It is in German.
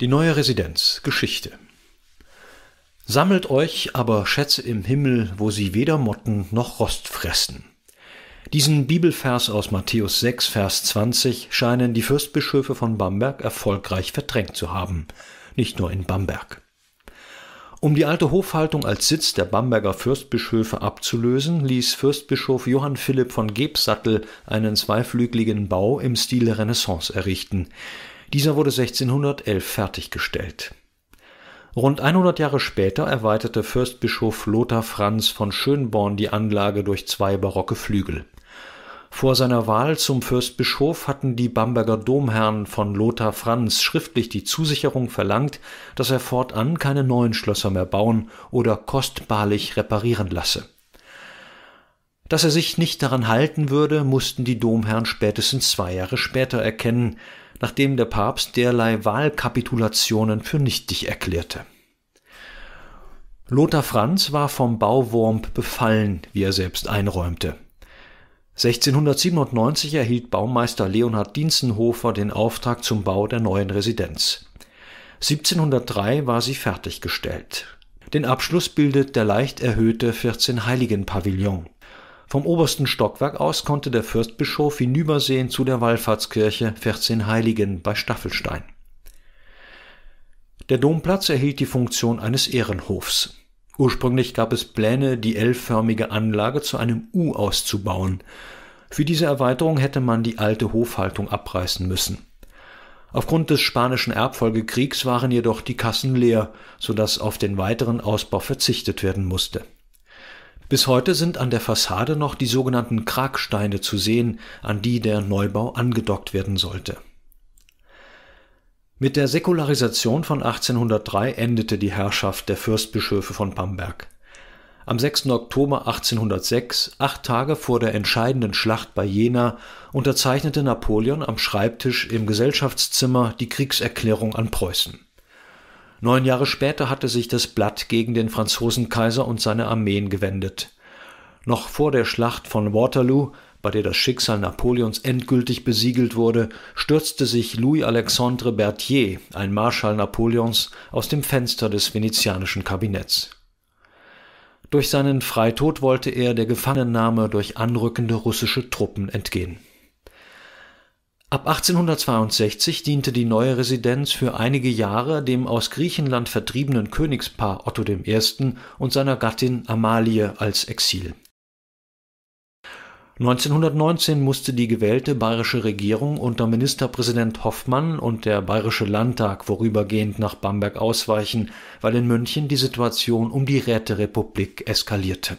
Die neue Residenz Geschichte Sammelt euch aber Schätze im Himmel, wo sie weder Motten noch Rost fressen. Diesen Bibelvers aus Matthäus 6, Vers 20 scheinen die Fürstbischöfe von Bamberg erfolgreich verdrängt zu haben, nicht nur in Bamberg. Um die alte Hofhaltung als Sitz der Bamberger Fürstbischöfe abzulösen, ließ Fürstbischof Johann Philipp von Gebsattel einen zweiflügligen Bau im Stil der Renaissance errichten. Dieser wurde 1611 fertiggestellt. Rund 100 Jahre später erweiterte Fürstbischof Lothar Franz von Schönborn die Anlage durch zwei barocke Flügel. Vor seiner Wahl zum Fürstbischof hatten die Bamberger Domherren von Lothar Franz schriftlich die Zusicherung verlangt, dass er fortan keine neuen Schlösser mehr bauen oder kostbarlich reparieren lasse. Dass er sich nicht daran halten würde, mussten die Domherren spätestens zwei Jahre später erkennen, nachdem der Papst derlei Wahlkapitulationen für nichtig erklärte. Lothar Franz war vom Bauwurm befallen, wie er selbst einräumte. 1697 erhielt Baumeister Leonhard Dienstenhofer den Auftrag zum Bau der neuen Residenz. 1703 war sie fertiggestellt. Den Abschluss bildet der leicht erhöhte 14-Heiligen-Pavillon. Vom obersten Stockwerk aus konnte der Fürstbischof hinübersehen zu der Wallfahrtskirche 14 Heiligen bei Staffelstein. Der Domplatz erhielt die Funktion eines Ehrenhofs. Ursprünglich gab es Pläne, die L-förmige Anlage zu einem U auszubauen. Für diese Erweiterung hätte man die alte Hofhaltung abreißen müssen. Aufgrund des spanischen Erbfolgekriegs waren jedoch die Kassen leer, sodass auf den weiteren Ausbau verzichtet werden musste bis heute sind an der Fassade noch die sogenannten Kragsteine zu sehen, an die der Neubau angedockt werden sollte. Mit der Säkularisation von 1803 endete die Herrschaft der Fürstbischöfe von Bamberg. Am 6. Oktober 1806, acht Tage vor der entscheidenden Schlacht bei Jena, unterzeichnete Napoleon am Schreibtisch im Gesellschaftszimmer die Kriegserklärung an Preußen. Neun Jahre später hatte sich das Blatt gegen den Franzosenkaiser und seine Armeen gewendet. Noch vor der Schlacht von Waterloo, bei der das Schicksal Napoleons endgültig besiegelt wurde, stürzte sich Louis-Alexandre Berthier, ein Marschall Napoleons, aus dem Fenster des venezianischen Kabinetts. Durch seinen Freitod wollte er der Gefangennahme durch anrückende russische Truppen entgehen Ab 1862 diente die neue Residenz für einige Jahre dem aus Griechenland vertriebenen Königspaar Otto I. und seiner Gattin Amalie als Exil. 1919 musste die gewählte bayerische Regierung unter Ministerpräsident Hoffmann und der bayerische Landtag vorübergehend nach Bamberg ausweichen, weil in München die Situation um die Räterepublik eskalierte